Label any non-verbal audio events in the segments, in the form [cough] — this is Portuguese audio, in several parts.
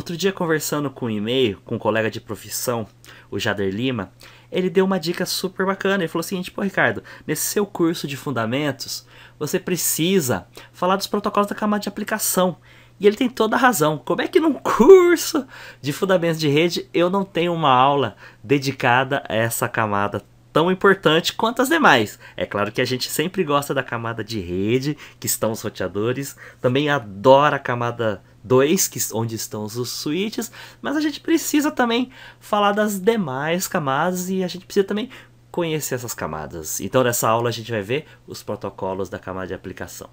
Outro dia, conversando com um e-mail, com um colega de profissão, o Jader Lima, ele deu uma dica super bacana. Ele falou o seguinte: pô, Ricardo, nesse seu curso de fundamentos, você precisa falar dos protocolos da camada de aplicação. E ele tem toda a razão. Como é que num [laughs] curso de fundamentos de rede eu não tenho uma aula dedicada a essa camada tão importante quanto as demais. É claro que a gente sempre gosta da camada de rede, que estão os roteadores, também adora a camada 2, que, onde estão os switches, mas a gente precisa também falar das demais camadas e a gente precisa também conhecer essas camadas. Então nessa aula a gente vai ver os protocolos da camada de aplicação.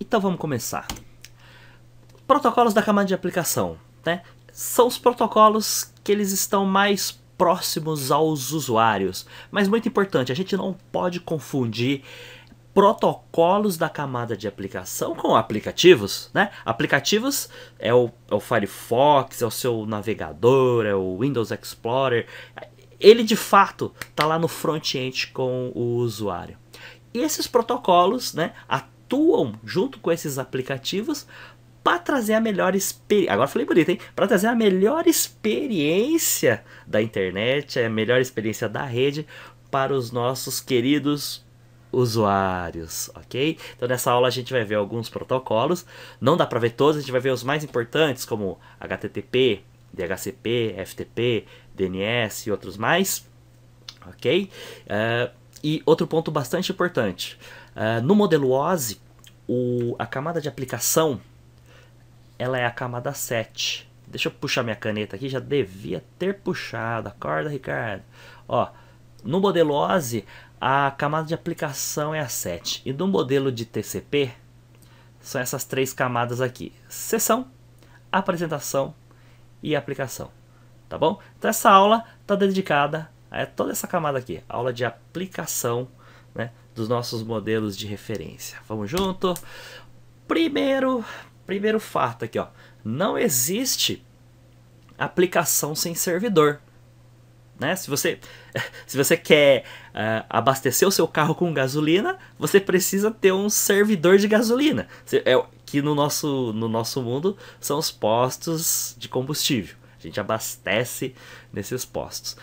Então vamos começar. Protocolos da camada de aplicação, né? são os protocolos que eles estão mais próximos aos usuários. Mas muito importante, a gente não pode confundir protocolos da camada de aplicação com aplicativos, né? Aplicativos é o, é o Firefox, é o seu navegador, é o Windows Explorer. Ele de fato está lá no front-end com o usuário. E esses protocolos, né, atuam junto com esses aplicativos para trazer a melhor experiência. Agora falei bonito, hein? Para trazer a melhor experiência da internet, a melhor experiência da rede para os nossos queridos usuários, ok? Então nessa aula a gente vai ver alguns protocolos. Não dá para ver todos, a gente vai ver os mais importantes como HTTP, DHCP, FTP, DNS e outros mais, ok? Uh, e outro ponto bastante importante. Uh, no modelo OSI, o, a camada de aplicação ela é a camada 7. Deixa eu puxar minha caneta aqui, já devia ter puxado. Acorda, Ricardo. Ó, no modelo OSI, a camada de aplicação é a 7. E no modelo de TCP, são essas três camadas aqui: sessão, apresentação e aplicação. Tá bom? Então essa aula está dedicada a toda essa camada aqui, aula de aplicação né, dos nossos modelos de referência. Vamos junto? Primeiro, primeiro fato aqui, ó. Não existe aplicação sem servidor. Né? Se, você, [laughs] se você quer uh, abastecer o seu carro com gasolina, você precisa ter um servidor de gasolina, é que no nosso, no nosso mundo são os postos de combustível. A gente abastece nesses postos.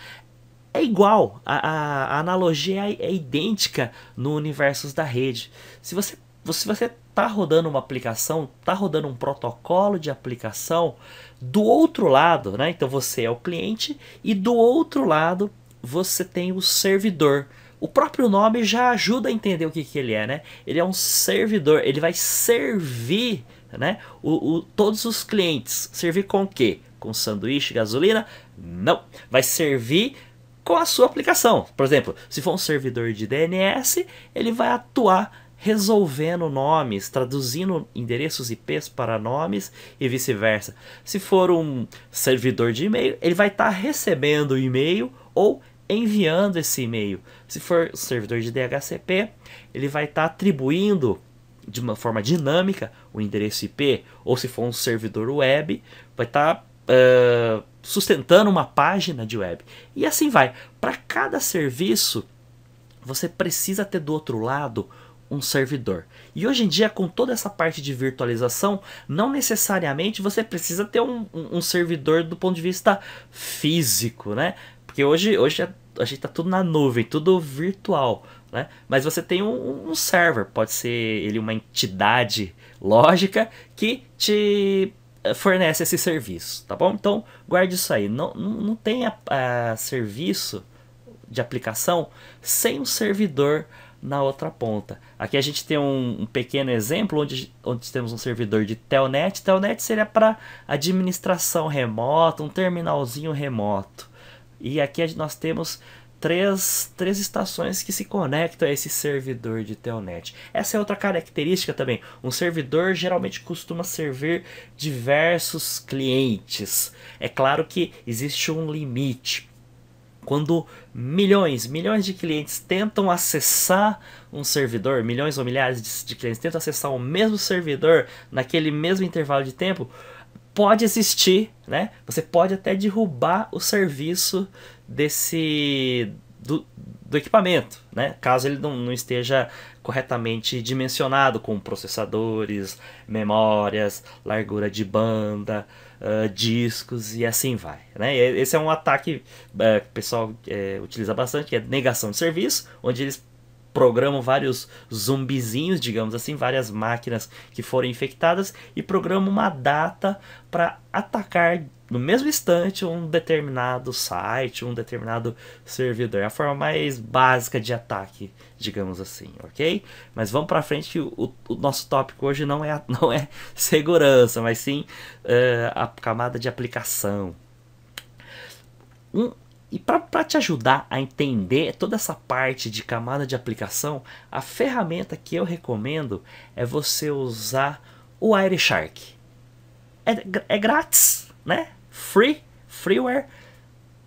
É igual, a, a, a analogia é, é idêntica no universo da rede. Se você, se você tá rodando uma aplicação, tá rodando um protocolo de aplicação do outro lado, né? Então você é o cliente e do outro lado você tem o servidor. O próprio nome já ajuda a entender o que, que ele é, né? Ele é um servidor, ele vai servir né? O, o, todos os clientes. Servir com o quê? Com sanduíche, gasolina? Não. Vai servir com a sua aplicação. Por exemplo, se for um servidor de DNS, ele vai atuar resolvendo nomes, traduzindo endereços IPs para nomes e vice-versa. Se for um servidor de e-mail, ele vai estar tá recebendo o e-mail ou enviando esse e-mail. Se for um servidor de DHCP, ele vai estar tá atribuindo de uma forma dinâmica o endereço IP, ou se for um servidor web, vai estar tá, uh, sustentando uma página de web. E assim vai. Para cada serviço, você precisa ter do outro lado um servidor. E hoje em dia, com toda essa parte de virtualização, não necessariamente você precisa ter um, um servidor do ponto de vista físico, né? Porque hoje, hoje é, a gente tá tudo na nuvem, tudo virtual, né? Mas você tem um, um server, pode ser ele uma entidade lógica que te eh, fornece esse serviço, tá bom? Então guarde isso aí. Não, não tenha uh, serviço de aplicação sem um servidor na outra ponta. Aqui a gente tem um, um pequeno exemplo onde, onde temos um servidor de telnet. Telnet seria para administração remota, um terminalzinho remoto. E aqui nós temos três, três estações que se conectam a esse servidor de telnet. Essa é outra característica também. Um servidor geralmente costuma servir diversos clientes. É claro que existe um limite quando milhões, milhões de clientes tentam acessar um servidor, milhões ou milhares de, de clientes tentam acessar o mesmo servidor naquele mesmo intervalo de tempo, pode existir, né? Você pode até derrubar o serviço desse do, do equipamento, né? Caso ele não, não, esteja corretamente dimensionado com processadores, memórias, largura de banda, uh, discos e assim vai. Né? É, esse é um ataque uh, que o pessoal uh, utiliza bastante, que é negação de serviço, onde eles programam vários zumbizinhos, digamos assim, várias máquinas que foram infectadas e programam uma data para atacar no mesmo instante um determinado site, um determinado servidor. É a forma mais básica de ataque, digamos assim, ok? Mas vamos para frente que o, o, nosso tópico hoje não é, [laughs] não é segurança, mas sim uh, a camada de aplicação. Um, e para te ajudar a entender toda essa parte de camada de aplicação, a ferramenta que eu recomendo é você usar o Wireshark. É, é grátis, né? free, freeware,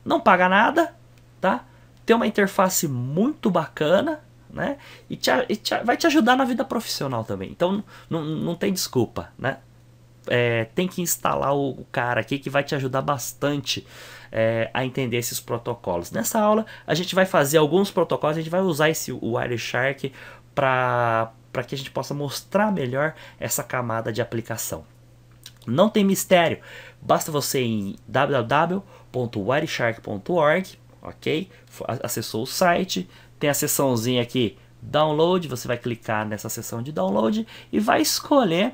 não paga nada, tá? Tem uma interface muito bacana, né? E, te, e te, vai te ajudar na vida profissional também. Então não tem desculpa, né? É, tem que instalar o, o, cara aqui que vai te ajudar bastante é, a entender esses protocolos. Nessa aula a gente vai fazer alguns protocolos, a gente vai usar esse Wireshark para que a gente possa mostrar melhor essa camada de aplicação. Não tem mistério. Basta você ir em www.wireshark.org, ok? Acessou o site, tem a seçãozinha aqui, download, você vai clicar nessa seção de download e vai escolher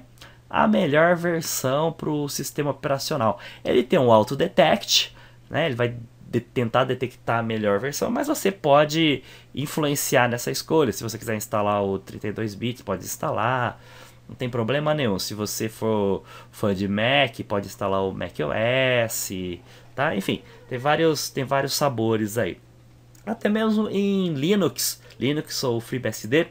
a melhor versão para o sistema operacional. Ele tem um auto-detect, né? ele vai de tentar detectar a melhor versão, mas você pode influenciar nessa escolha. Se você quiser instalar o 32 bits, pode instalar. Não tem problema nenhum. Se você for fã de Mac, pode instalar o macOS tá? Enfim, tem vários, tem vários sabores aí. Até mesmo em Linux, Linux ou FreeBSD,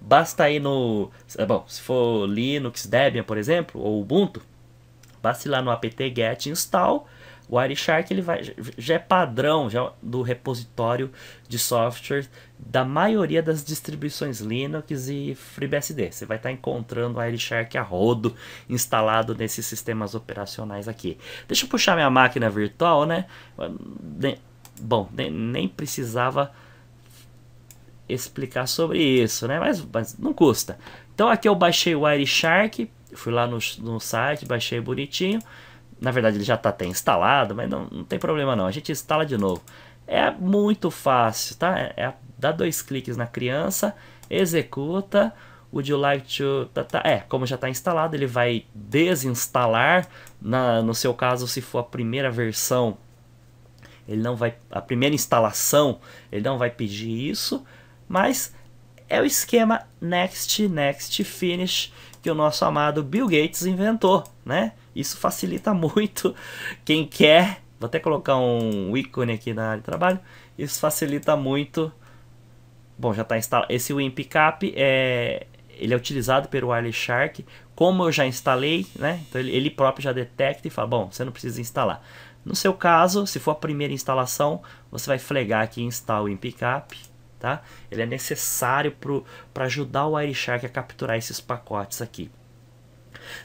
basta ir no, eh, bom, se for Linux Debian, por exemplo, ou Ubuntu, basta ir lá no apt get install o Wireshark ele vai, já é padrão já é do repositório de software da maioria das distribuições Linux e FreeBSD. Você vai estar tá encontrando a Shark a rodo instalado nesses sistemas operacionais aqui. Deixa eu puxar minha máquina virtual, né? bom, nem, nem precisava explicar sobre isso, né? Mas, mas, não custa. Então aqui eu baixei o Wireshark, fui lá no, no site, baixei bonitinho. Na verdade ele já está até instalado, mas não, não tem problema não. A gente instala de novo. É muito fácil, tá? É, é a dá dois cliques na criança, executa. Would you like to... Tá, tá, é, como já está instalado, ele vai desinstalar. Na, no seu caso, se for a primeira versão, ele não vai... A primeira instalação, ele não vai pedir isso. Mas é o esquema Next, Next, Finish que o nosso amado Bill Gates inventou, né? Isso facilita [laughs] muito quem quer. Vou até colocar um ícone aqui na área de trabalho. Isso facilita muito Bom, já está instalado. Esse WinPickup é, ele é utilizado pelo Wireless Shark. Como eu já instalei, né? Então ele, ele próprio já detecta e fala: bom, você não precisa instalar. No seu caso, se for a primeira instalação, você vai flegar aqui install em pickup, tá? Ele é necessário para ajudar o Wireshark a capturar esses pacotes aqui.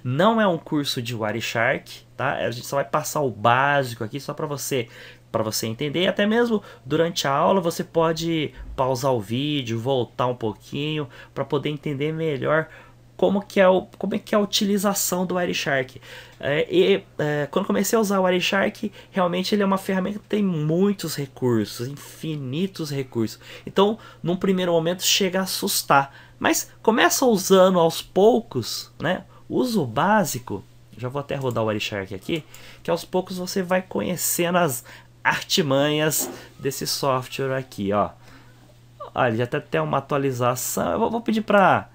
Não é um curso de Wireshark, tá? A gente só vai passar o básico aqui só para você para você entender. Até mesmo durante a aula você pode pausar o vídeo, voltar um pouquinho para poder entender melhor como que é o, como é que é a utilização do Wireshark. É, e é, quando comecei a usar o Wireshark, realmente ele é uma ferramenta que tem muitos recursos, infinitos recursos. Então, num primeiro momento chega a assustar, mas começa usando aos poucos, né? Uso básico. Já vou até rodar o Wireshark aqui, que aos poucos você vai conhecendo as, artimanhas desse software aqui, ó. Olha, já até tá até uma atualização. Eu vou, pedir para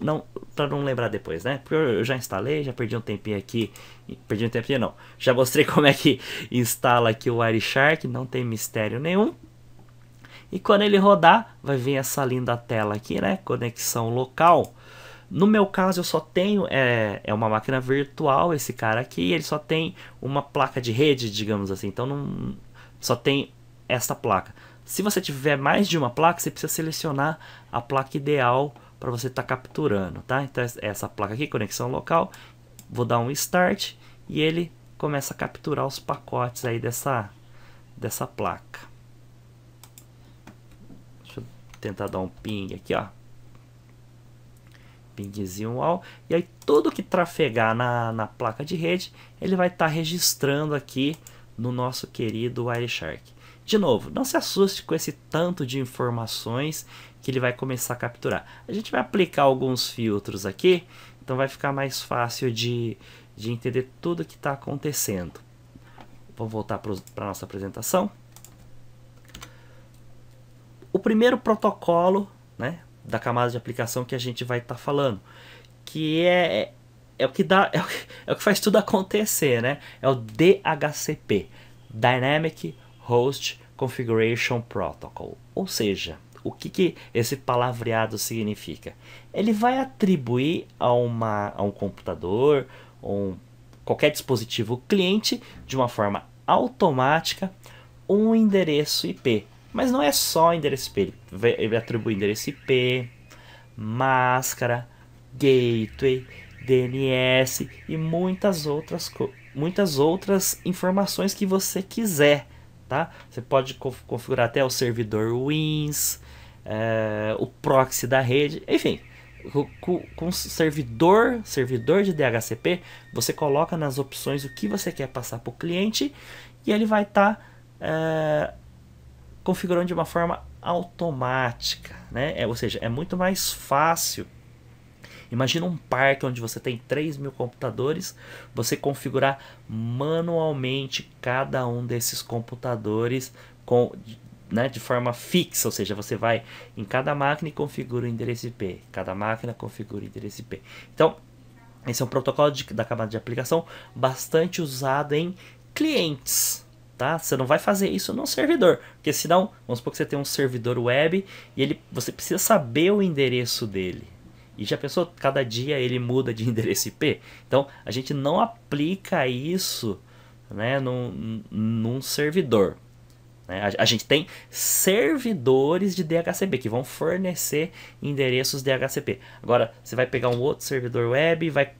não para não lembrar depois, né? Porque eu já instalei, já perdi um tempinho aqui, perdi um tempinho não. Já mostrei [laughs] como é que instala aqui o Wireshark, não tem mistério nenhum. E quando ele rodar, vai vir essa linda tela aqui, né? Conexão local. No meu caso, eu só tenho é, é uma máquina virtual esse cara aqui, ele só tem uma placa de rede, digamos assim. Então não só tem esta placa. Se você tiver mais de uma placa, você precisa selecionar a placa ideal para você estar tá capturando, tá? Então essa placa aqui, conexão local, vou dar um start e ele começa a capturar os pacotes aí dessa dessa placa. Deixa eu tentar dar um ping aqui, ó pingzinho wall, e aí tudo que trafegar na, na placa de rede, ele vai estar tá registrando aqui no nosso querido Wireshark. De novo, não se assuste com esse tanto de informações que ele vai começar a capturar. A gente vai aplicar alguns filtros aqui, então vai ficar mais fácil de, de entender tudo o que está acontecendo. Vamos voltar para a nossa apresentação. O primeiro protocolo, né, da camada de aplicação que a gente vai estar tá falando, que é, é o que dá, [laughs] é o que, é o que faz tudo acontecer, né? É o DHCP, Dynamic Host Configuration Protocol. Ou seja, o que, que esse palavreado significa? Ele vai atribuir a, uma, a um computador ou um, qualquer dispositivo cliente, de uma forma automática, um endereço IP. Mas não é só endereço IP, ele atribui endereço IP, máscara, gateway, DNS e muitas outras, muitas outras informações que você quiser, tá? Você pode configurar até o servidor WINS, é, o proxy da rede, enfim. Com, com servidor, servidor de DHCP, você coloca nas opções o que você quer passar para o cliente e ele vai estar tá, é, configurando de uma forma automática, né? É, ou seja, é muito mais fácil. Imagina um parque onde você tem 3 mil computadores, você configurar manualmente cada um desses computadores com, né, de forma fixa, ou seja, você vai em cada máquina e configura o endereço IP, cada máquina configura o endereço IP. Então, esse é um protocolo de, da camada de aplicação bastante usado em clientes, tá? Você não vai fazer isso no servidor, porque senão, vamos supor que você tem um servidor web e ele, você precisa saber o endereço dele. E já pensou, cada dia ele muda de [laughs] endereço IP? Então, a gente não aplica isso né, num, num servidor. Né? A, a gente tem servidores de DHCP que vão fornecer endereços DHCP. Agora, você vai pegar um outro servidor web e vai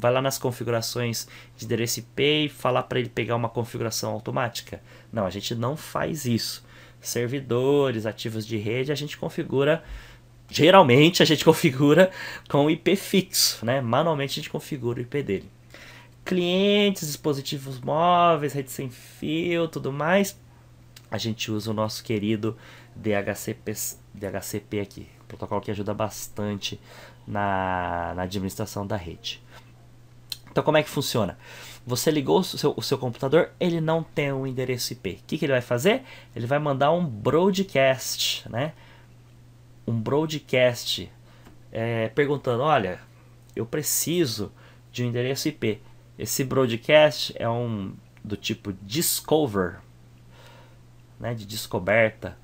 Vai lá nas configurações de endereço IP e falar para ele pegar uma configuração automática. Não, a gente não faz isso. Servidores, ativos de rede, a gente configura geralmente a gente [laughs] configura com IP fixo, né? Manualmente a gente configura o IP dele. Clientes, dispositivos móveis, rede sem fio, tudo mais, a gente usa o nosso querido DHCP, DHCP aqui, protocolo que ajuda bastante na, na administração da rede. Então como é que funciona? Você ligou o seu, o seu computador, ele não tem um endereço IP. O que, que ele vai fazer? Ele vai mandar um broadcast, né? Um broadcast é, perguntando, olha, eu preciso de um endereço IP. Esse broadcast é um do tipo discover, né, de descoberta.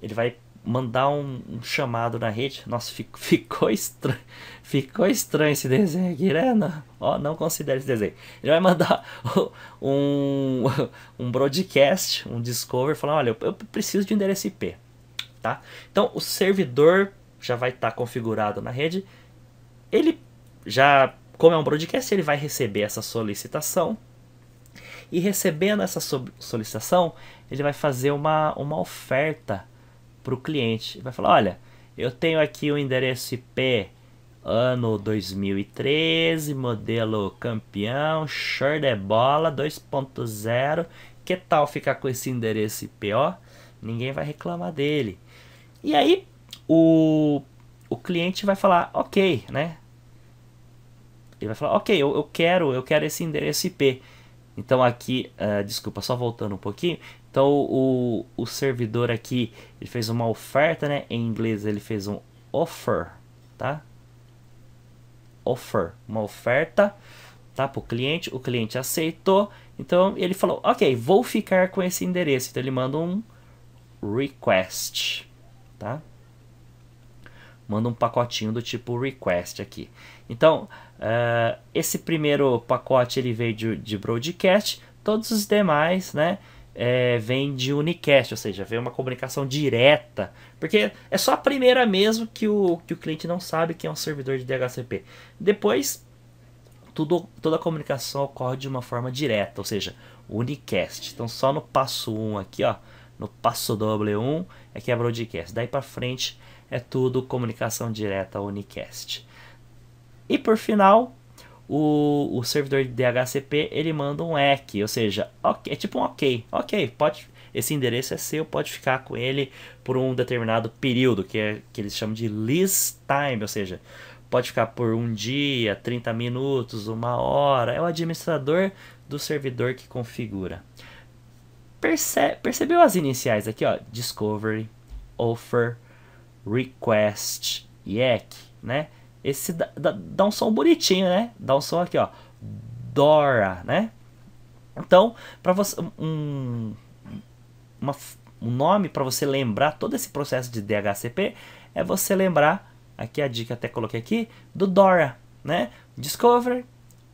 Ele vai mandar um, um, chamado na rede. Nossa, fico, [laughs] ficou estranho. Ficou estranho esse desenho aqui, né? Não, ó, não considere esse desenho. Ele vai mandar [laughs] um, [laughs] um broadcast, um discover, falando: olha, eu preciso de endereço IP. Tá? Então, o servidor já vai estar tá configurado na rede. Ele já, como é um broadcast, ele vai receber essa solicitação. E recebendo essa solicitação, ele vai fazer uma, uma oferta para o cliente. Vai falar: olha, eu tenho aqui o endereço IP ano 2013, modelo campeão, show de bola 2.0. Que tal ficar com esse endereço IP? Ó, ninguém vai reclamar dele. E aí o, o cliente vai falar: ok, né? Ele vai falar: ok, eu, eu quero, eu quero esse endereço IP. Então aqui, uh, desculpa, só voltando um pouquinho. Então o, o servidor aqui ele fez uma oferta, né? Em inglês ele fez um offer, tá? Offer, uma oferta, tá? Para o cliente, o cliente aceitou. Então ele falou, ok, vou ficar com esse endereço. Então ele manda um request, tá? Manda um pacotinho do tipo request aqui. Então uh, esse primeiro pacote ele veio de, de broadcast. Todos os demais, né? é, vem de unicast, ou seja, vem uma comunicação direta, porque é só a primeira mesmo que o, que o cliente não sabe que é um servidor de DHCP. Depois, tudo, toda a comunicação ocorre de uma forma direta, ou seja, unicast. Então, só no passo 1 aqui, ó, no passo W1 é que é broadcast. Daí para frente é tudo comunicação direta unicast. E por final, o, o servidor de DHCP ele manda um ECK, ou seja, okay, é tipo um OK, ok, pode, esse endereço é seu, pode ficar com ele por um determinado período, que é que eles chamam de lease time, ou seja, pode ficar por um dia, 30 minutos, uma hora, é o administrador do servidor que configura. Perce percebeu as iniciais aqui, ó, discovery, offer, request e ECK, né? Esse dá, dá um som bonitinho, né? Dá um som aqui, ó. Dora, né? Então, para você um, uma, um nome para você lembrar todo esse processo de DHCP é você lembrar aqui a dica até coloquei aqui do Dora, né? Discover,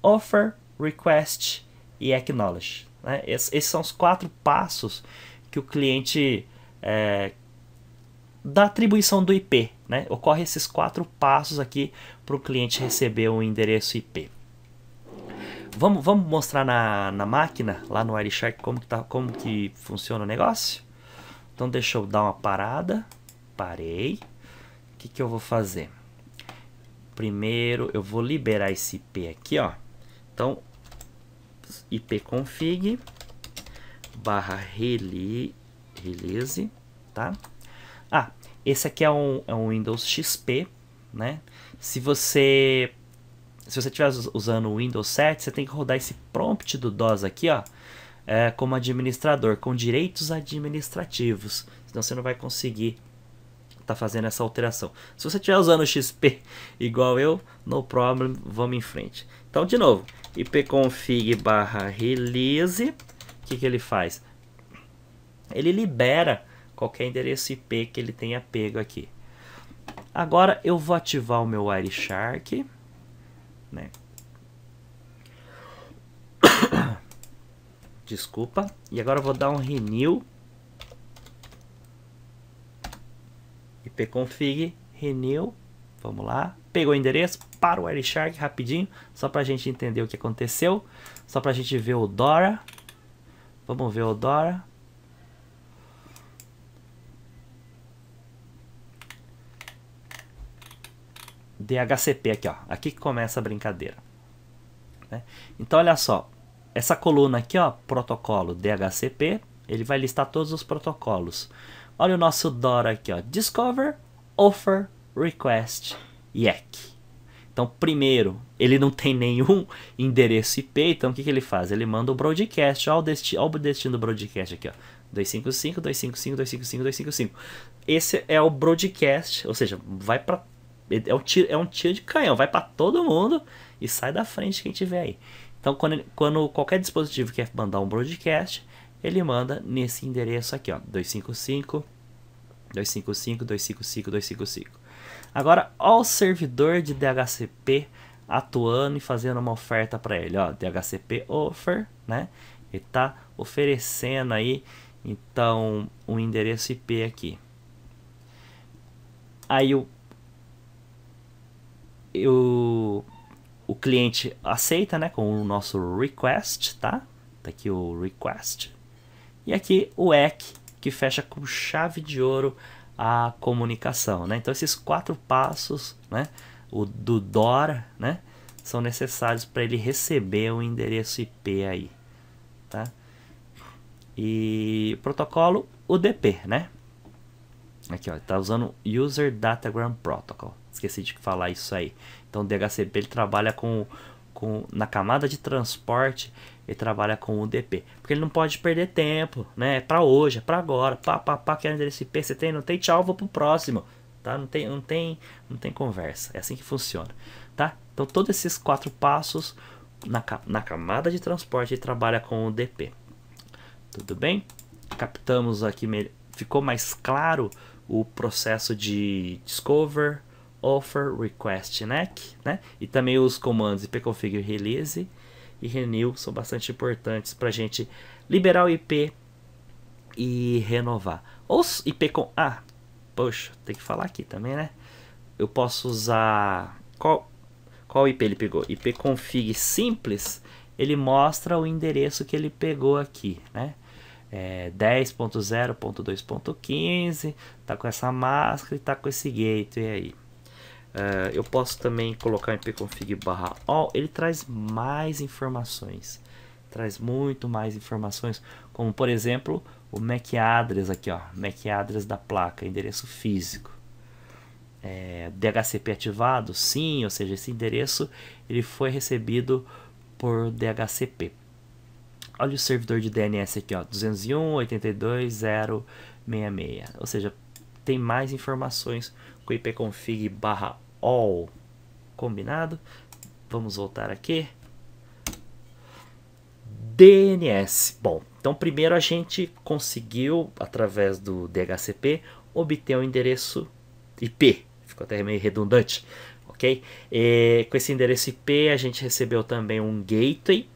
Offer, Request e Acknowledge. Né? Esses, esses são os quatro passos que o cliente é, da atribuição do IP. Né? Ocorre esses quatro passos aqui para o cliente receber o um endereço IP. Vamos, vamos mostrar na, na máquina, lá no Wireshark, como que, tá, como que funciona o negócio? Então deixa eu dar uma parada. Parei. O que, que eu vou fazer? Primeiro eu vou liberar esse IP aqui, ó. Então, ipconfig barra release, tá? Ah, esse aqui é um, é um Windows XP, né? Se você se você estiver usando o Windows 7, você tem que rodar esse prompt do DOS aqui, ó, é, como administrador, com direitos administrativos. Senão você não vai conseguir estar tá fazendo essa alteração. Se você estiver usando o XP [laughs] igual eu, no problem, vamos em frente. Então, de novo, ipconfig barra release, o que, que ele faz? Ele libera qualquer endereço IP que ele tenha pego aqui. Agora eu vou ativar o meu Wireshark, né? [coughs] Desculpa. E agora eu vou dar um renew ipconfig, renew, vamos lá. Pegou o endereço para o Wireshark rapidinho, só para a gente entender o que aconteceu, só para a gente ver o Dora. Vamos ver o Dora. DHCP aqui, ó. Aqui que começa a brincadeira. Né? Então, olha só. Essa coluna aqui, ó, protocolo DHCP, ele vai listar todos os protocolos. Olha o nosso DORA aqui, ó. Discover, Offer, Request e Então, primeiro, ele não tem nenhum endereço IP, então o que, que ele faz? Ele manda o broadcast, olha o, desti o destino do broadcast aqui, ó. 255, 255, 255, 255. Esse é o broadcast, ou seja, vai para é um tiro, é um tiro de canhão, vai para todo mundo e sai da frente quem tiver aí. Então, quando, ele, quando qualquer dispositivo quer mandar um broadcast, ele manda nesse endereço aqui, ó, 255 255 255 255. Agora, ó o servidor de DHCP atuando e fazendo uma oferta para ele, ó, DHCP offer, né? Ele tá oferecendo aí então um endereço IP aqui. Aí o eu, o cliente aceita, né, com o nosso request, tá? Tá aqui o request. E aqui o ECK, que fecha com chave de ouro a comunicação, né? Então esses quatro passos, né, o do DORA, né, são necessários para ele receber o endereço IP aí, tá? E protocolo UDP, né? Aqui, ó, tá usando User Datagram Protocol esqueci de falar isso aí. Então o DHCP ele trabalha com, com na camada de transporte, ele trabalha com o DP, porque ele não pode perder tempo, né? É para hoje, é para agora. Pá, pá, pá, que endereço IP você tem, não tem, tchau, vou pro próximo. Tá? Não tem, não tem, não tem conversa. É assim que funciona, tá? Então todos esses quatro passos na, na camada de transporte ele trabalha com o DP. Tudo bem? Captamos aqui, ficou mais claro o processo de discover, offer request neck, né? E também os comandos ipconfig release e renew são bastante importantes para a gente liberar o IP e renovar. Ou IP com ah, poxa, tem que falar aqui também, né? Eu posso usar qual qual IP ele pegou? ipconfig simples, ele mostra o endereço que ele pegou aqui, né? é, 10.0.2.15, tá com essa máscara e tá com esse gateway aí. Uh, eu posso também colocar em pconfig barra all, ele traz mais informações, traz muito mais informações, como por exemplo o MAC address aqui, ó, MAC address da placa, endereço físico. É, eh, DHCP ativado? Sim, ou seja, esse endereço ele foi recebido por DHCP. Olha o servidor de DNS aqui, ó, 201.82.0.66, ou seja, tem mais informações com ipconfig barra all. Combinado? Vamos voltar aqui. DNS. Bom, então primeiro a gente conseguiu, através do DHCP, obter o um endereço IP. Ficou até meio redundante, ok? E, com esse endereço IP a gente recebeu também um gateway.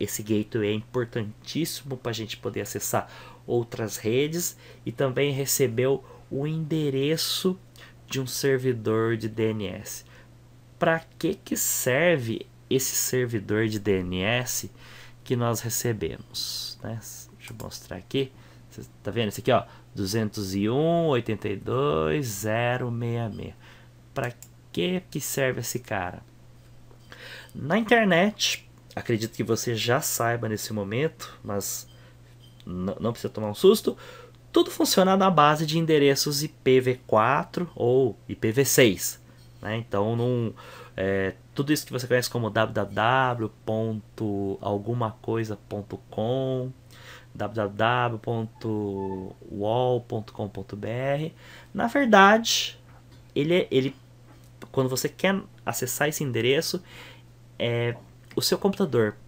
Esse gateway é importantíssimo para a gente poder acessar outras redes e também recebeu o endereço de um servidor de DNS. Para que, que serve esse servidor de DNS que nós recebemos? Né? Deixa eu mostrar aqui. Você tá vendo esse aqui, ó? Para que que serve esse cara? Na internet, acredito que você já saiba nesse momento, mas não precisa tomar um susto. Tudo funciona na base de endereços IPv4 ou IPv6. Né? Então, num, é, tudo isso que você conhece como www.algumacoisa.com, www.wall.com.br, na verdade, ele, é, ele, quando você quer acessar esse endereço, é, o seu computador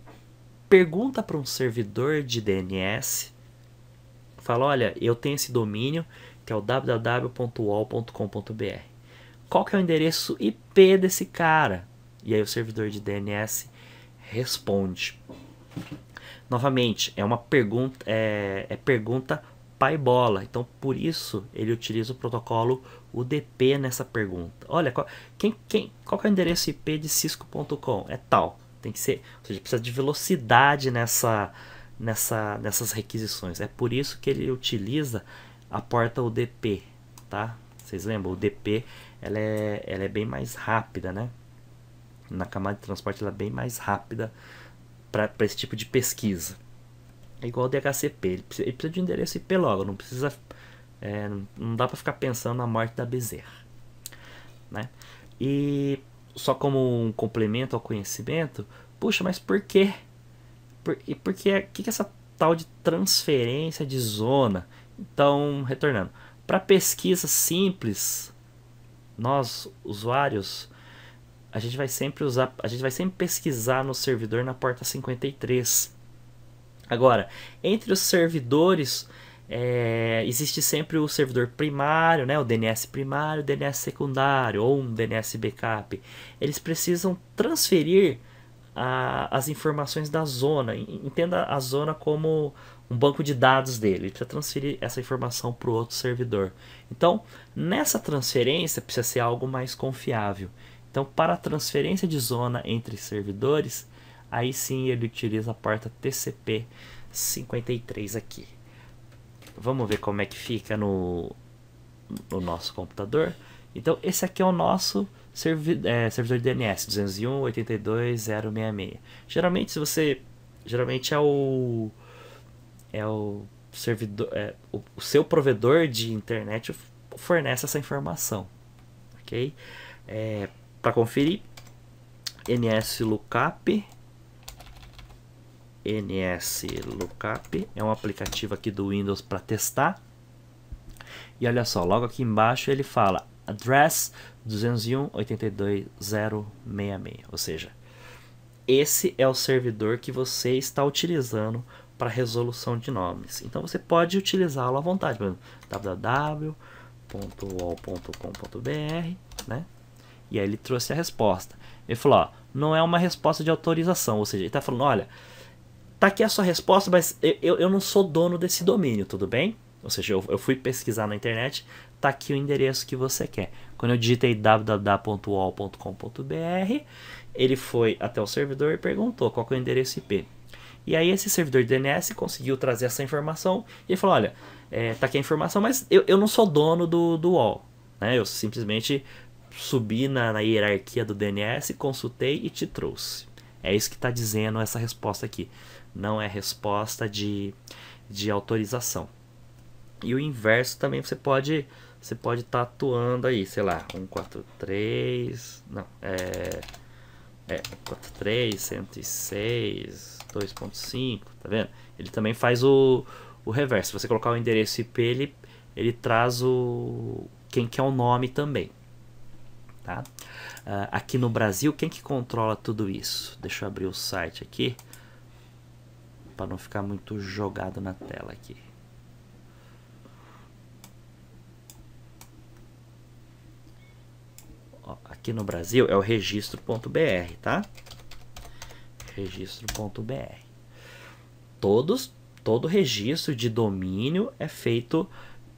pergunta para um servidor de DNS fala: olha, eu tenho esse domínio que é o www.uol.com.br. Qual que é o endereço IP desse cara? E aí o servidor de DNS responde. Novamente, é uma pergunta, é, é pergunta pai bola. Então, por isso ele utiliza o protocolo UDP nessa pergunta. Olha, qual, quem, quem, qual que é o endereço IP de cisco.com? É tal. Tem que ser, ou seja, precisa de velocidade nessa nessa, nessas requisições. É por isso que ele utiliza a porta UDP, tá? Vocês lembram? O UDP ela é, ela é bem mais rápida, né? Na camada de transporte ela é bem mais rápida para esse tipo de pesquisa. É igual o DHCP, ele precisa, ele precisa de endereço IP logo, não precisa, é, não dá para ficar pensando na morte da bezerra, né? E só como um complemento ao conhecimento, puxa, mas por que por, e porque que, que é essa tal de transferência de zona? Então, retornando. Para pesquisa simples, nós, usuários, a gente vai sempre usar, a gente vai sempre pesquisar no servidor na porta 53. Agora, entre os servidores, é, existe sempre o servidor primário, né, o DNS primário, o DNS secundário ou um DNS backup. Eles precisam transferir a, as informações da zona. Entenda a zona como um banco de dados dele. para precisa transferir essa informação para o outro servidor. Então, nessa transferência precisa ser algo mais confiável. Então, para a transferência de zona entre servidores, aí sim ele utiliza a porta TCP 53 aqui. Vamos ver como é que fica no, no nosso computador. Então, esse aqui é o nosso servi é, servidor de DNS 201.82.066. Geralmente, se você. Geralmente é o. É o servidor. É, o, o, seu provedor de internet fornece essa informação. Ok? É, Para conferir, NS lookup é um aplicativo aqui do Windows para testar. E olha só, logo aqui embaixo ele fala address 201 82066. Ou seja, esse é o servidor que você está utilizando para resolução de nomes. Então você pode utilizá-lo à vontade, www.ol.com.br, né? E aí ele trouxe a resposta. Ele falou, ó, não é uma resposta de autorização, ou seja, ele está falando, olha, tá aqui a sua resposta, mas eu, eu não sou dono desse domínio, tudo bem? Ou seja, eu, eu fui pesquisar na internet, tá aqui o endereço que você quer. Quando eu digitei www.wall.com.br, ele foi até o servidor e perguntou qual é o endereço IP. E aí esse servidor DNS conseguiu trazer essa informação e falou, olha, é, tá aqui a informação, mas eu, eu não sou dono do, do UOL. Né? Eu simplesmente subi na, na hierarquia do DNS, consultei e te trouxe. É isso que está dizendo essa resposta aqui. Não é resposta de, de autorização. E o inverso também você pode você pode estar tá atuando aí, sei lá, 143, não, é, é 143, 106, 2.5, tá vendo? Ele também faz o, o reverso. Se você colocar o endereço IP, ele, ele traz o quem que é o nome também. Tá? Uh, aqui no Brasil, quem que controla tudo isso? Deixa eu abrir o site aqui para não ficar muito jogado na tela aqui. aqui no Brasil é o registro.br, tá? registro.br. Todos, todo registro de domínio é feito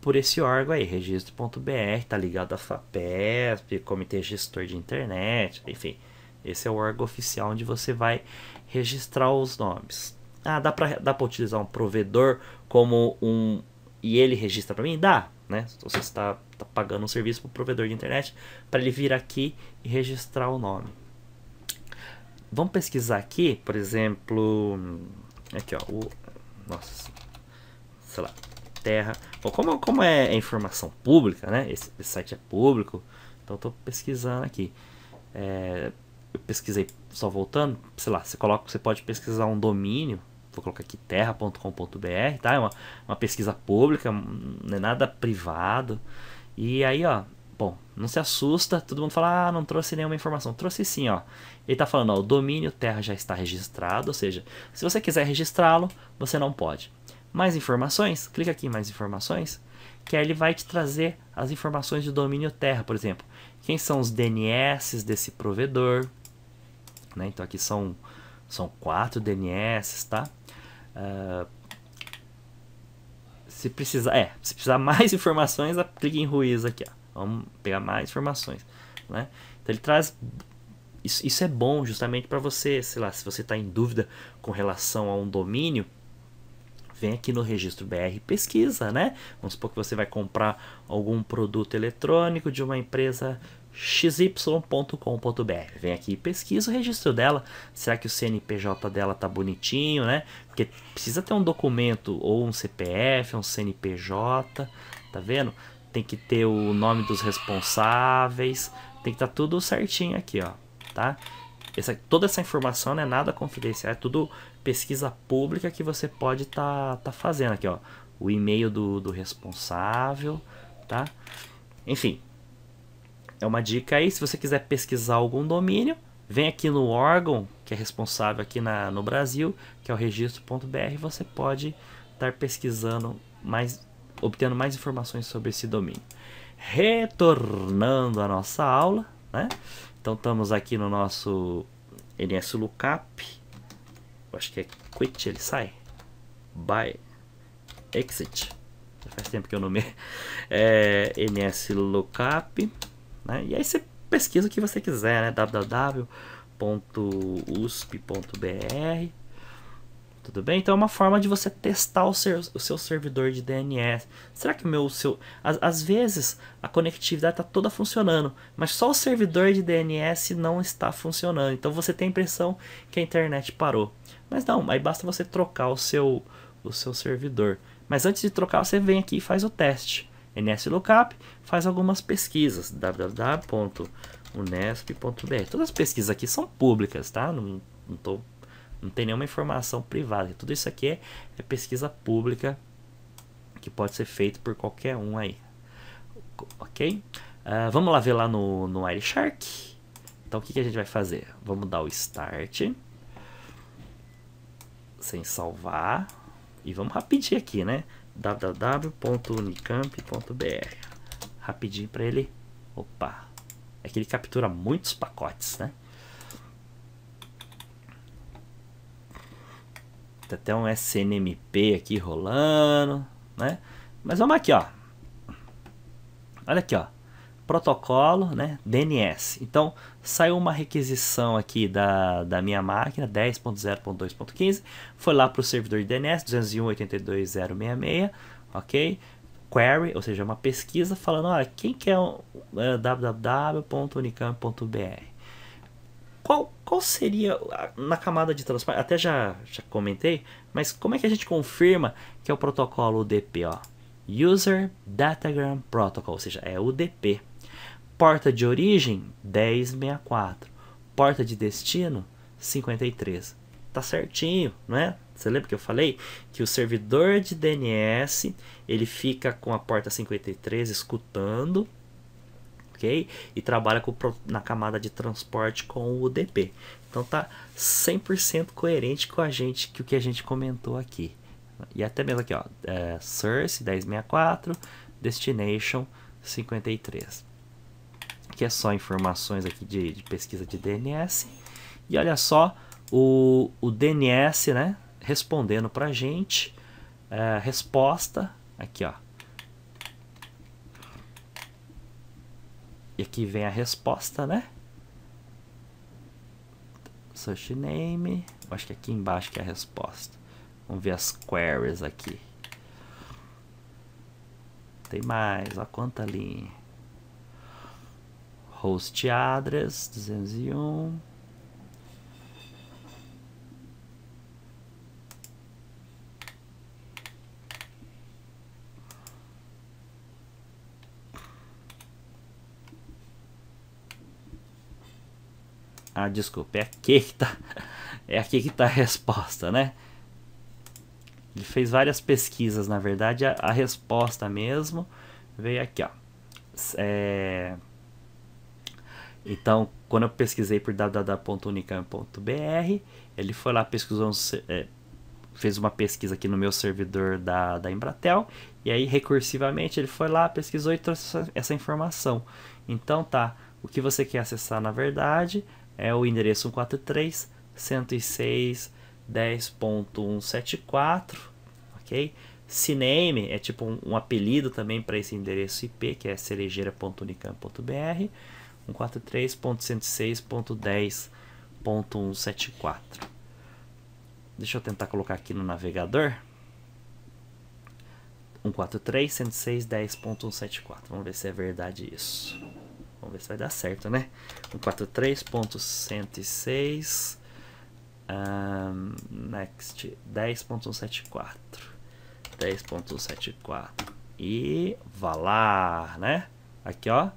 por esse órgão aí, registro.br, tá ligado à FAPESP, Comitê Gestor de Internet, enfim. Esse é o órgão oficial onde você vai registrar os nomes. Ah, dá para dá pra utilizar um provedor como um. E ele registra para mim? Dá, né? Se você está está pagando um serviço para o provedor de internet para ele vir aqui e registrar o nome. Vamos pesquisar aqui, por exemplo, aqui ó, o, nossa, sei lá, terra. Bom, como, como é, é informação pública, né? Esse, esse site é público, então estou pesquisando aqui. É, eu pesquisei só voltando, sei lá, você coloca, você pode pesquisar um domínio, vou colocar aqui terra.com.br, tá? É uma, uma pesquisa pública, não é nada privado. E aí, ó, bom, não se assusta, todo mundo fala, ah, não trouxe nenhuma informação. Trouxe sim, ó. Ele tá falando, ó, o domínio terra já está registrado, ou seja, se você quiser registrá-lo, você não pode. Mais informações? Clica aqui em mais informações, que aí ele vai te trazer as informações de domínio terra, por exemplo. Quem são os DNS desse provedor, né? Então aqui são, são quatro DNS, tá? Uh, se precisar, é, se precisar [laughs] mais informações, é, clique em Ruiz aqui, ó. Vamos pegar mais informações, né? Então ele traz isso, isso é bom justamente para você, sei lá, se você está em dúvida com relação a um domínio, vem aqui no registro BR pesquisa, né? Vamos supor que você vai comprar algum produto eletrônico de uma empresa xy.com.br. Vem aqui, pesquisa o registro dela. Será que o CNPJ dela tá bonitinho, né? Porque precisa ter um documento ou um CPF, um CNPJ, tá vendo? Tem que ter o nome dos responsáveis, tem que estar tá tudo certinho aqui, ó, tá? Essa, toda essa informação não é nada confidencial, é tudo pesquisa pública que você pode estar tá, tá fazendo aqui, ó. O e-mail do, do responsável, tá? Enfim, é uma dica aí, se você quiser pesquisar algum domínio, vem aqui no órgão que é responsável aqui na, no Brasil, que é o registro.br, você pode estar pesquisando mais, obtendo mais informações sobre esse domínio. Retornando à nossa aula, né? Então estamos aqui no nosso NS Lookup, acho que é quit, ele sai, by exit, já faz tempo que eu nomeei, [laughs] é, NS Lookup, né? E aí você pesquisa o que você quiser, né? www.usp.br tudo bem? Então é uma forma de você testar o seu, o seu servidor de DNS. Será que o meu seu. Às, às vezes a conectividade está toda funcionando, mas só o servidor de DNS não está funcionando. Então você tem a impressão que a internet parou. Mas não, aí basta você trocar o seu, o seu servidor. Mas antes de trocar, você vem aqui e faz o teste. NSLookup, faz algumas pesquisas, www.unesp.br. Todas as pesquisas aqui são públicas, tá? Não, não, tô, não tem nenhuma informação privada. Tudo isso aqui é, é pesquisa pública que pode ser feito por qualquer um aí. Ok? Uh, vamos lá ver lá no, no Shark Então o que, que a gente vai fazer? Vamos dar o Start. Sem salvar. E vamos rapidinho aqui, né? www.unicamp.br. Rapidinho para ele. Opa! É que ele captura muitos pacotes, né? Tem até um SNMP aqui rolando, né? Mas vamos aqui, ó. Olha aqui, ó protocolo, né, DNS. Então, saiu uma requisição aqui da, da minha máquina, 10.0.2.15, foi lá para o servidor de DNS, 201.82.066, ok? Query, ou seja, uma pesquisa falando, olha, quem quer é é, www.unicamp.br? Qual, qual seria, na camada de transparência, até já, já comentei, mas como é que a gente confirma que é o protocolo UDP, ó? User Datagram Protocol, ou seja, é UDP. Porta de origem, 1064. Porta de destino, 53. Tá certinho, não é? Você lembra que eu falei que o servidor de DNS, ele fica com a porta 53 escutando, OK? E trabalha com, na camada de transporte com o UDP. Então tá 100% coerente com a gente que o que a gente comentou aqui. E até mesmo aqui, ó, é, source 1064, destination 53 que é só informações aqui de, de pesquisa de DNS. E olha só o, o DNS, né? Respondendo a gente. É, resposta. Aqui, ó. E aqui vem a resposta, né? Search name. Acho que aqui embaixo que é a resposta. Vamos ver as queries aqui. Tem mais, ó quanta linha host address 201 Ah, desculpa, é aqui que tá é aqui que tá a resposta, né? Ele fez várias pesquisas, na verdade, a, a resposta mesmo veio aqui, ó. É, então, quando eu pesquisei por www.unicamp.br, ele foi lá, pesquisou, é, fez uma pesquisa aqui no meu servidor da, da Embratel, e aí recursivamente ele foi lá, pesquisou e trouxe essa, essa informação. Então tá, o que você quer acessar na verdade é o endereço 143 106 10.174, ok? Ciname é tipo um, um apelido também para esse endereço IP, que é cerejeira.unicamp.br. 143.106.10.174. Deixa eu tentar colocar aqui no navegador. 143.106.10.174. Vamos ver se é verdade isso. Vamos ver se vai dar certo, né? 143.106. Um, next. 10.174. 10.174. E vá lá, né? Aqui, ó.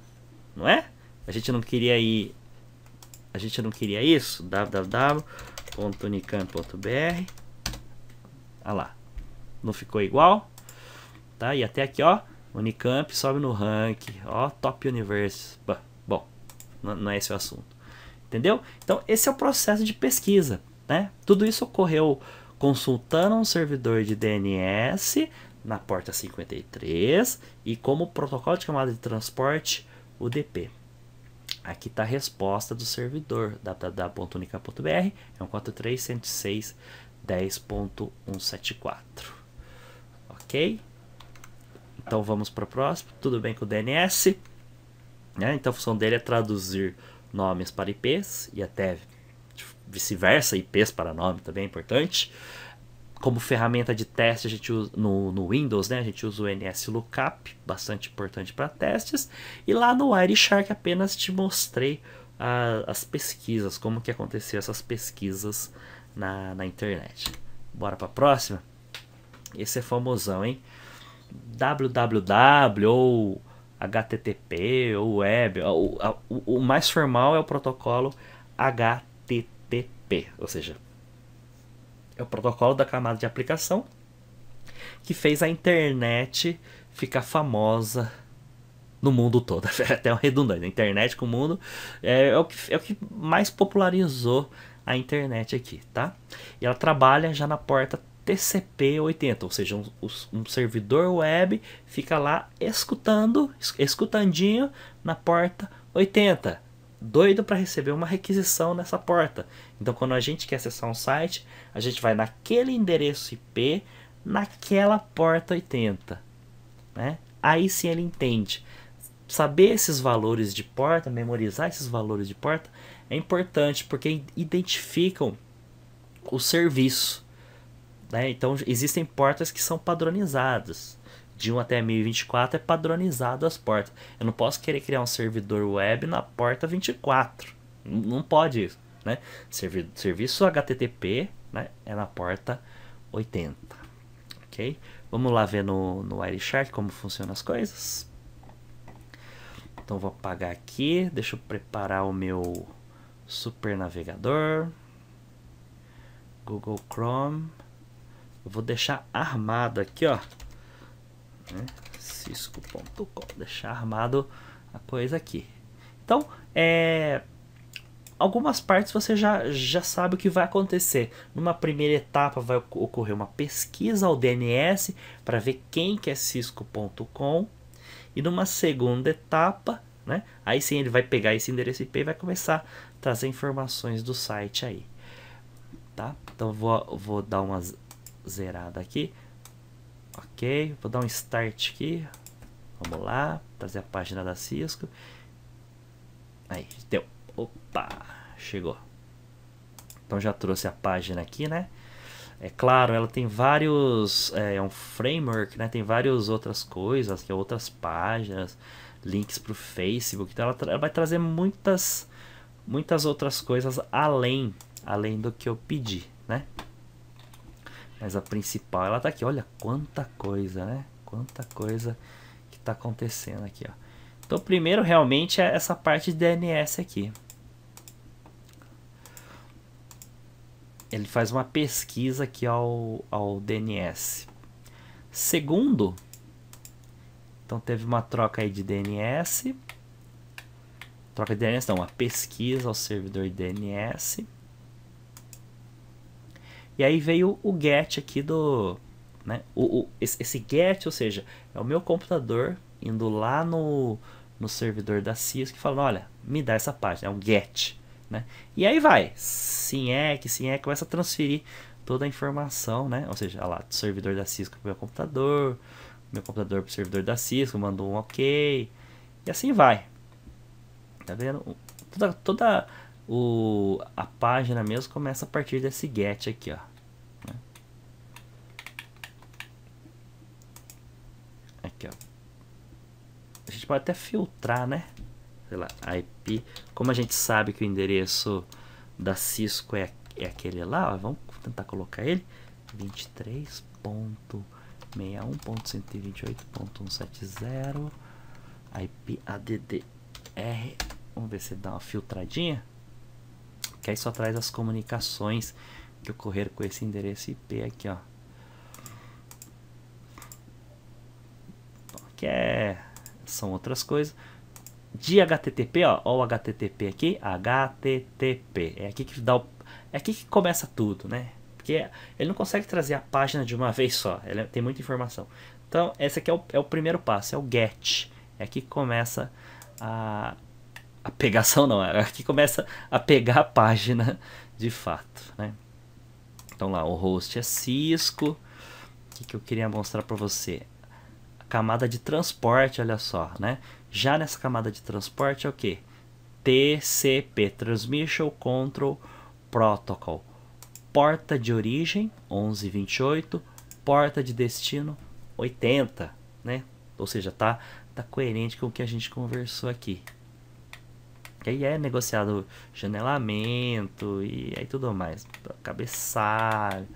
Não é? A gente não queria ir. A gente não queria isso. www.unicamp.br, olha ah lá. Não ficou igual. Tá? E até aqui, ó. Unicamp sobe no ranking. Ó, Top Universe. Bom, não é esse o assunto. Entendeu? Então, esse é o processo de pesquisa. Né? Tudo isso ocorreu consultando um servidor de DNS na porta 53 e como protocolo de camada de transporte UDP. Aqui está a resposta do servidor, www.unica.br, é um 43106 10.174. Ok? Então vamos para o próximo. Tudo bem com o DNS? Né? Então a função dele é traduzir nomes para IPs e até vice-versa, IPs para nome também é importante. Como ferramenta de teste, a gente usa, no, no Windows, né, a gente usa o NSLookup, bastante importante para testes. E lá no Wireshark apenas te mostrei a, as pesquisas, como que aconteceu essas pesquisas na, na internet. Bora para a próxima? Esse é famosão, hein? www ou HTTP ou web. O, o, o, mais formal é o protocolo HTTP, ou seja, é o protocolo da camada de aplicação que fez a internet ficar famosa no mundo todo. [laughs] É até uma redundância. A internet com o mundo é, é, o que, é o que mais popularizou a internet aqui, tá? E ela trabalha já na porta TCP80, ou seja, um, um, servidor web fica lá escutando, escutandinho na porta 80 doido para receber uma requisição nessa porta. Então, quando a gente quer acessar um site, a gente vai naquele endereço IP, naquela porta 80. Né? Aí sim ele entende. Saber esses valores de porta, memorizar esses valores de porta, é importante porque identificam o serviço. Né? Então, existem portas que são padronizadas de 1 até 1024 é padronizado as portas. Eu não posso querer criar um servidor web na porta 24. Não pode isso, né? Servi serviço HTTP né, é na porta 80. Ok? Vamos lá ver no, no Wireshark como funcionam as coisas. Então vou apagar aqui. Deixa eu preparar o meu super navegador. Google Chrome. Eu vou deixar armado aqui, ó né? cisco.com, deixar armado a coisa aqui. Então, é, algumas partes você já, já sabe o que vai acontecer. Numa primeira etapa vai ocorrer uma pesquisa ao DNS para ver quem que é cisco.com e numa segunda etapa, né, aí sim ele vai pegar esse endereço IP e vai começar a trazer informações do site aí. Tá? Então vou, vou dar uma zerada aqui Ok, vou dar um start aqui. Vamos lá, trazer a página da Cisco. Aí, deu. Opa, chegou. Então já trouxe a página aqui, né? É claro, ela tem vários. É, é um framework, né? Tem várias outras coisas, que é outras páginas, links para o Facebook. Então ela, ela vai trazer muitas, muitas outras coisas além, além do que eu pedi, né? Mas a principal, ela tá aqui. Olha quanta coisa, né? Quanta coisa que tá acontecendo aqui, ó. Então, primeiro, realmente, é essa parte de DNS aqui. Ele faz uma pesquisa aqui ao, ao DNS. Segundo, então teve uma troca aí de DNS. Troca de DNS não, uma pesquisa ao servidor DNS. E aí veio o get aqui do. Né? O, o, esse, get, ou seja, é o meu computador indo lá no, no servidor da CIS que falando, olha, me dá essa página, é um get. Né? E aí vai, sim é que é que começa a transferir toda a informação, né? Ou seja, lá, do servidor da Cisco para o meu computador, meu computador para o servidor da Cisco, mandou um ok, e assim vai. Tá vendo? Toda, toda o, a página mesmo começa a partir desse get aqui, ó. Aqui, ó. A gente pode até filtrar, né? Sei lá, IP. Como a gente sabe que o endereço da Cisco é, é aquele lá, ó, vamos tentar colocar ele. 23.61.128.170 IP ADDR. Vamos ver se dá uma filtradinha que aí só traz as comunicações que ocorreram com esse endereço IP aqui, ó. Que é, são outras coisas. De HTTP, ó, ó o HTTP aqui, HTTP. É aqui que dá o, é aqui que começa tudo, né? Porque ele não consegue trazer a página de uma [laughs] vez só, ele é, tem muita informação. Então, esse aqui é o, é o primeiro passo, é o GET. É aqui que começa a a pegação não, aqui é começa a pegar a página de fato, né? Então lá, o host é Cisco. O que, que eu queria mostrar para você? A camada de transporte, olha só, né? Já nessa camada de transporte é o que? TCP, Transmission Control Protocol. Porta de origem, 1128. Porta de destino, 80, né? Ou seja, tá, tá coerente com o que a gente conversou aqui aí é negociado janelamento e aí tudo mais. Cabeçalho.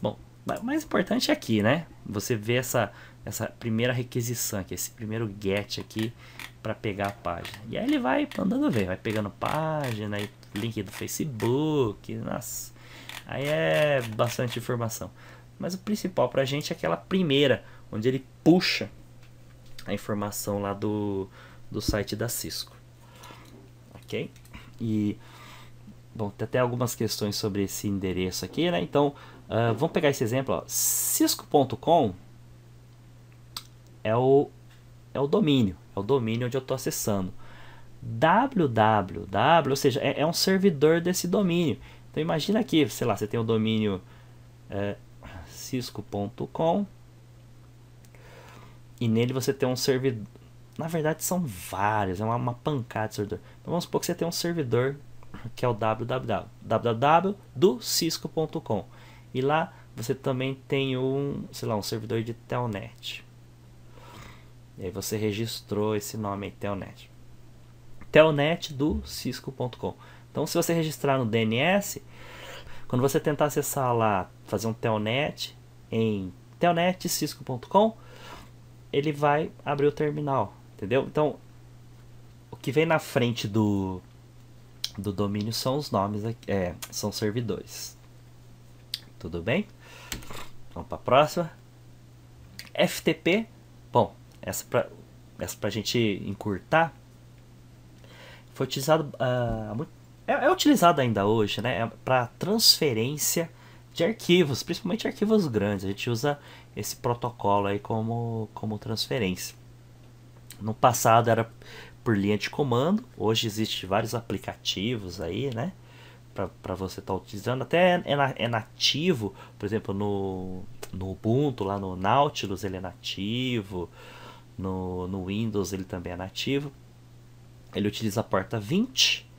Bom, o mais importante é aqui, né? Você vê essa, essa primeira requisição aqui, esse primeiro get aqui para pegar a página. E aí ele vai andando ver, vai pegando página, aí link do Facebook, nossa. Aí é bastante informação. Mas o principal pra gente é aquela primeira, onde ele puxa a informação lá do, do site da Cisco ok? E, bom, tem até algumas questões sobre esse endereço aqui, né? Então, uh, vamos pegar esse exemplo, cisco.com é o, é o domínio, é o domínio onde eu estou acessando. www, ou seja, é, é, um servidor desse domínio. Então, imagina aqui, sei lá, você tem o domínio é, cisco.com e nele você tem um servidor na verdade, são vários, é uma, uma pancada de servidor. Então, vamos supor que você tem um servidor que é o www, do cisco.com e lá você também tem um, sei lá, um servidor de telnet. E aí você registrou esse nome aí, telnet. Telnet do cisco.com. Então, se você registrar no DNS, quando você tentar acessar lá, fazer um telnet em telnetcisco.com, ele vai abrir o terminal. Entendeu? Então, o que vem na frente do, do domínio são os nomes, aqui, é, são servidores. Tudo bem? Vamos para a próxima. FTP. Bom, essa para essa a gente encurtar. Foi utilizado uh, é, é, utilizado ainda hoje, né? É para transferência de arquivos, principalmente arquivos grandes. A gente usa esse protocolo aí como, como transferência. No passado era por linha de comando, hoje existe vários aplicativos aí, né? Para você estar tá utilizando, até é, é, na, é nativo, por exemplo, no, no Ubuntu, lá no Nautilus ele é nativo, no, no Windows ele também é nativo. Ele utiliza a porta 20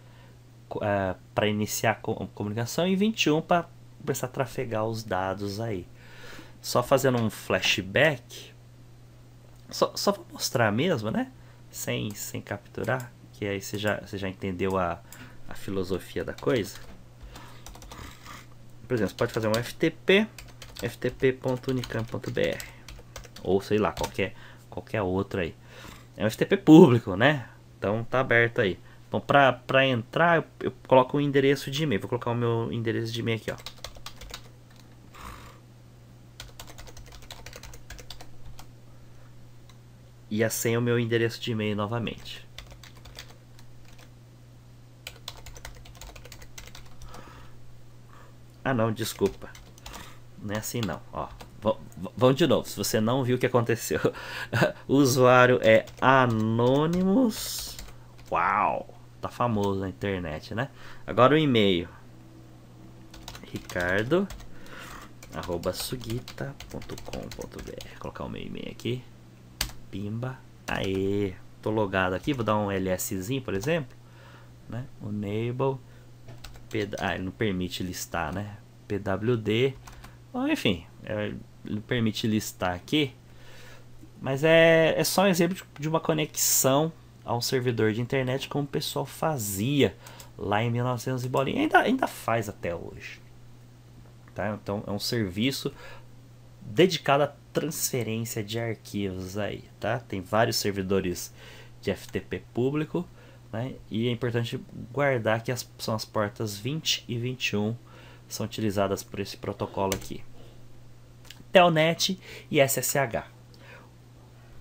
é, para iniciar a comunicação e 21 para começar a trafegar os dados aí. Só fazendo um flashback, só, só vou mostrar mesmo, né? Sem, sem capturar, que aí você já, você já entendeu a, a filosofia da coisa. Por exemplo, você pode fazer um FTP, ftp.unicamp.br ou sei lá, qualquer, qualquer outro aí. É um FTP público, né? Então tá aberto aí. Então para entrar, eu, eu, coloco o endereço de e-mail. Vou colocar o meu endereço de e-mail aqui, ó. e a senha é o meu endereço de e-mail novamente. Ah não, desculpa. Não é assim não, ó. Vamos de novo, se você não viu o que aconteceu. [laughs] o usuário é Anonymous. Uau! Tá famoso na internet, né? Agora o e-mail. Ricardo arroba sugita.com.br colocar o meu e-mail aqui Pimba. Aê, tô logado aqui, vou dar um lszinho, por exemplo, né? O enable ah, ele não permite listar, né? pwd. Bom, enfim, é, ele permite listar aqui. Mas é, é só um exemplo de, de uma conexão a um servidor de internet como o pessoal fazia lá em 1900 e bolinha. Ainda, ainda faz até hoje. Tá? Então é um serviço dedicado a transferência de arquivos aí, tá? Tem vários servidores de FTP público, né? E é importante guardar que as, são as portas 20 e 21 são utilizadas por esse protocolo aqui. Telnet e SSH.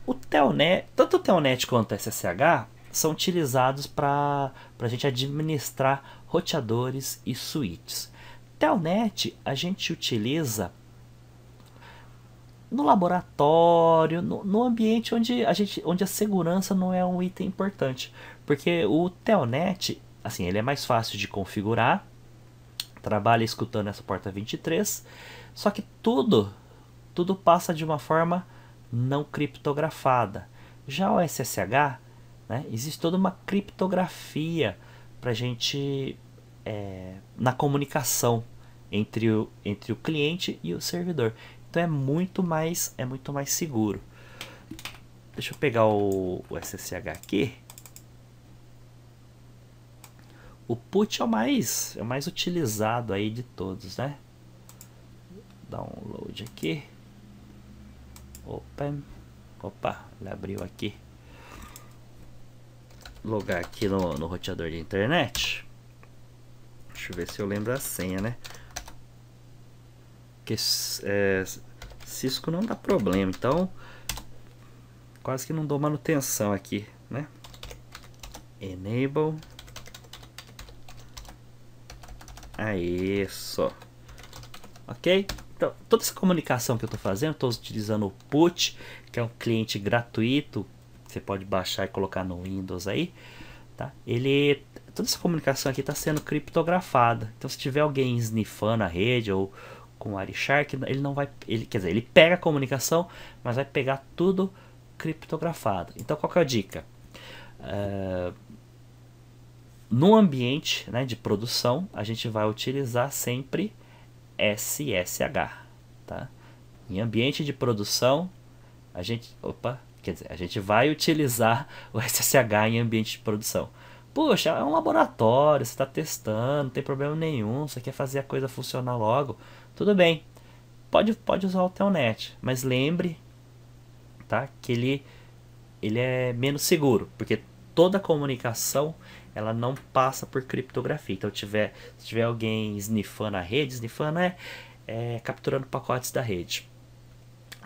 O Telnet, tanto o Telnet quanto o SSH são utilizados para a gente administrar roteadores e switches. Telnet a gente utiliza no laboratório, no, no, ambiente onde a, gente, onde a segurança não é um item importante. Porque o Telnet, assim, ele é mais fácil de configurar, trabalha escutando essa porta 23, só que tudo, tudo passa de uma forma não criptografada. Já o SSH, né, existe toda uma criptografia para gente é, na comunicação entre o, entre o cliente e o servidor. Então é muito mais, é muito mais seguro. Deixa eu pegar o, o SSH aqui. O put é o mais, é o mais utilizado aí de todos, né? Download aqui. Opa, opa, ele abriu aqui. Logar aqui no, no roteador de internet. Deixa eu ver se eu lembro a senha, né? porque é, Cisco não dá problema, então quase que não dou manutenção aqui, né? Enable. Aí, só. Ok? Então, toda essa comunicação que eu estou fazendo, estou utilizando o Put, que é um cliente gratuito, você pode baixar e colocar no Windows aí, tá? Ele, toda essa comunicação aqui está sendo criptografada. Então, se tiver alguém snifando a rede ou com o Shark ele não vai, ele quer dizer, ele pega a comunicação, mas vai pegar tudo criptografado. Então qual que é a dica? Uh, no ambiente né, de produção, a gente vai utilizar sempre SSH. Tá? Em ambiente de produção, a gente. Opa, quer dizer, a gente vai utilizar o SSH em ambiente de produção. Puxa, é um laboratório, você está testando, não tem problema nenhum, você quer fazer a coisa funcionar logo tudo bem. Pode, pode usar o Telnet, mas lembre tá, que ele, ele é menos seguro, porque toda comunicação ela não passa por criptografia. Então, tiver, se tiver alguém snifando a rede, snifando é, é capturando pacotes da rede.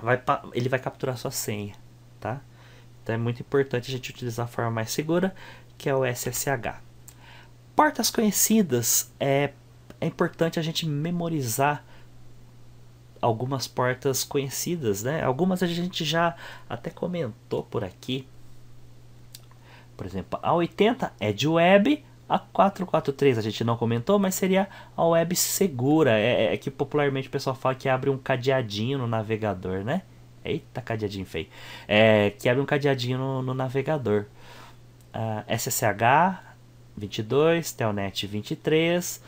Vai, ele vai capturar sua senha, tá? Então é muito importante a gente utilizar a forma mais segura, que é o SSH. Portas conhecidas é, é importante a gente memorizar algumas portas conhecidas, né? Algumas a gente já até comentou por aqui. Por exemplo, a 80 é de web, a 443 a gente não comentou, mas seria a web segura. É, é, é que popularmente o pessoal fala que abre um cadeadinho no navegador, né? Eita, cadeadinho feio. É, que abre um cadeadinho no, no navegador. Uh, SSH 22, Telnet 23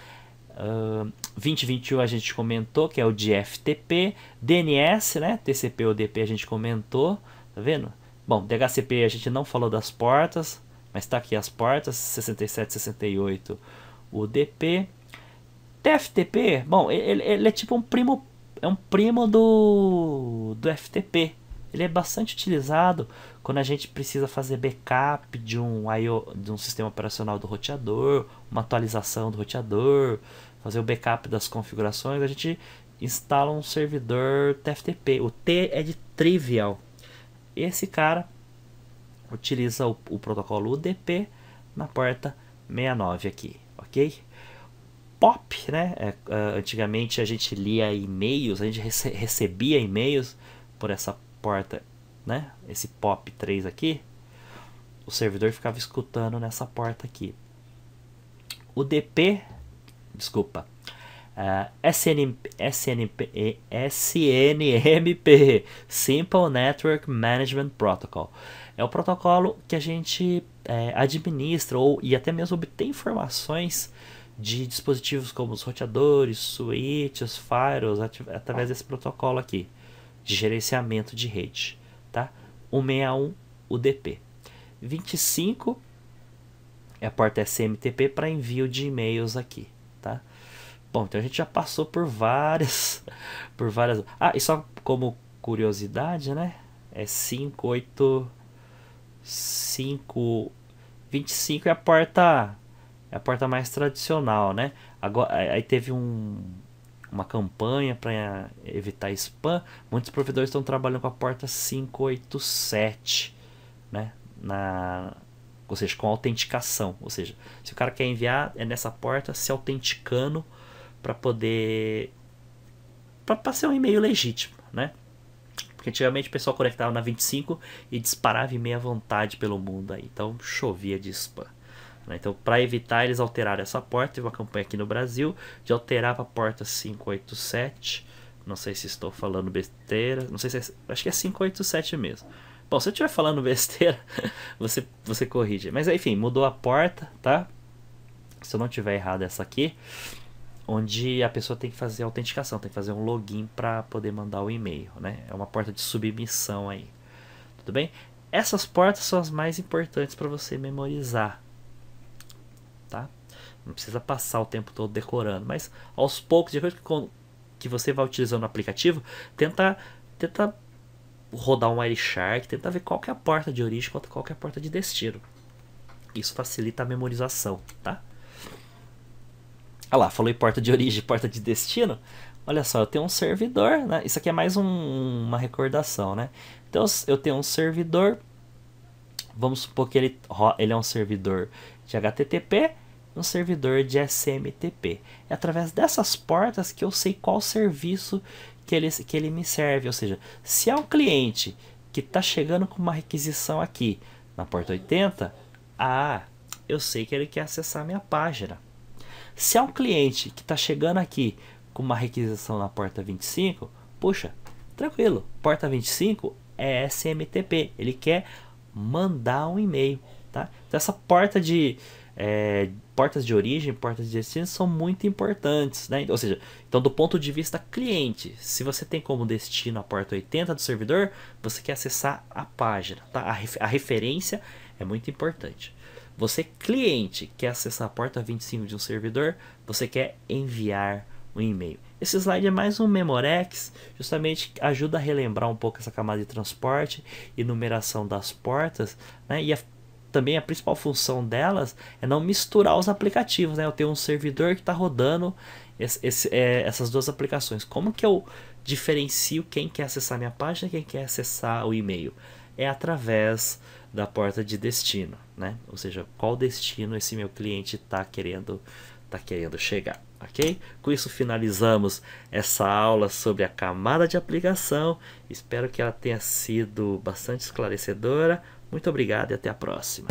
2021 a gente comentou que é o de FTP, DNS, né? TCP UDP a gente comentou, tá vendo? Bom, DHCP a gente não falou das portas, mas tá aqui as portas, 67, 68 UDP. TFTP, bom, ele, ele é tipo um primo, é um primo do, do FTP. Ele é bastante utilizado quando a gente precisa fazer backup de um, IO, de um sistema operacional do roteador, uma atualização do roteador, fazer o backup das configurações, a gente instala um servidor TFTP. O T é de trivial. Esse cara utiliza o, o protocolo UDP na porta 69 aqui, ok? POP, né? É, é, antigamente a gente lia e-mails, a gente rece recebia e-mails por essa porta, né? Esse POP 3 aqui. O servidor ficava escutando nessa porta aqui. O DP desculpa. Uh, ah, SNP, SNP, SNMP, Simple Network Management Protocol. É o protocolo que a gente é, administra ou, e até mesmo obtém informações de dispositivos como os roteadores, switches, firewalls, através desse protocolo aqui, de gerenciamento de rede, tá? 161 UDP. 25 é a porta SMTP para envio de e-mails aqui. Bom, então a gente já passou por várias, [laughs] por várias. Ah, e só como curiosidade, né? É 5, 8, 5, 25 é a porta, é a porta mais tradicional, né? Agora, aí teve um, uma campanha para evitar spam. Muitos provedores estão trabalhando com a porta 587, né? Na, ou seja, com autenticação. Ou seja, se o cara quer enviar, é nessa porta se autenticando para poder para ser um e-mail legítimo, né? Porque antigamente o pessoal conectava na 25 e disparava e-mail à vontade pelo mundo aí, então chovia de spam. Né? Então, para evitar, eles alteraram essa porta. Teve uma campanha aqui no Brasil de alterar para a porta 587. Não sei se estou falando besteira. Não sei se é, acho que é 587 mesmo. Bom, se eu estiver falando [laughs] besteira, você, você corrige. Mas enfim, mudou a porta, tá? Se eu não tiver errado essa aqui onde a pessoa tem que fazer autenticação, tem que fazer um login para poder mandar o e-mail, né? É uma porta de submissão aí. Tudo bem? Essas portas são as mais importantes para você memorizar, tá? Não precisa passar o tempo todo decorando, mas aos poucos, de acordo que você vai utilizando o aplicativo, tenta, tenta rodar um Wireshark, tenta ver qual é a porta de origem, qual é a porta de destino. Isso facilita a memorização, tá? Olha lá, falei porta de origem, [laughs] porta de destino. Olha só, eu tenho um servidor, né? Isso aqui é mais um, uma recordação, né? Então eu tenho um servidor. Vamos supor que ele, ele é um servidor de HTTP, um servidor de SMTP. É através dessas portas que eu sei qual serviço que ele, que ele me serve. Ou seja, se é um cliente que está chegando com uma requisição aqui na porta 80, ah, eu sei que ele quer acessar minha página. Se é um cliente que está chegando aqui com uma requisição na porta 25, puxa, tranquilo, porta 25 é SMTP, ele quer mandar um e-mail, tá? Então essa porta de é, portas de origem, portas de destino são muito importantes, né? Ou seja, então do ponto de vista cliente, se você tem como destino a porta 80 do servidor, você quer acessar a página, tá? A, a referência é muito importante. Você, cliente, quer acessar a porta 25 de um servidor, você quer enviar um e-mail. Esse slide é mais um Memorex, justamente ajuda a relembrar um pouco essa camada de transporte e numeração das portas, né? E a, também a principal função delas é não misturar os aplicativos, né? Eu tenho um servidor que está rodando esse, esse, é, essas duas aplicações. Como que eu diferencio quem quer acessar minha página e quem quer acessar o e-mail? É através da porta de destino, né? Ou seja, qual destino esse meu cliente está querendo tá querendo chegar, ok? Com isso finalizamos essa aula sobre a camada de aplicação. Espero que ela tenha sido bastante esclarecedora. Muito obrigado e até a próxima.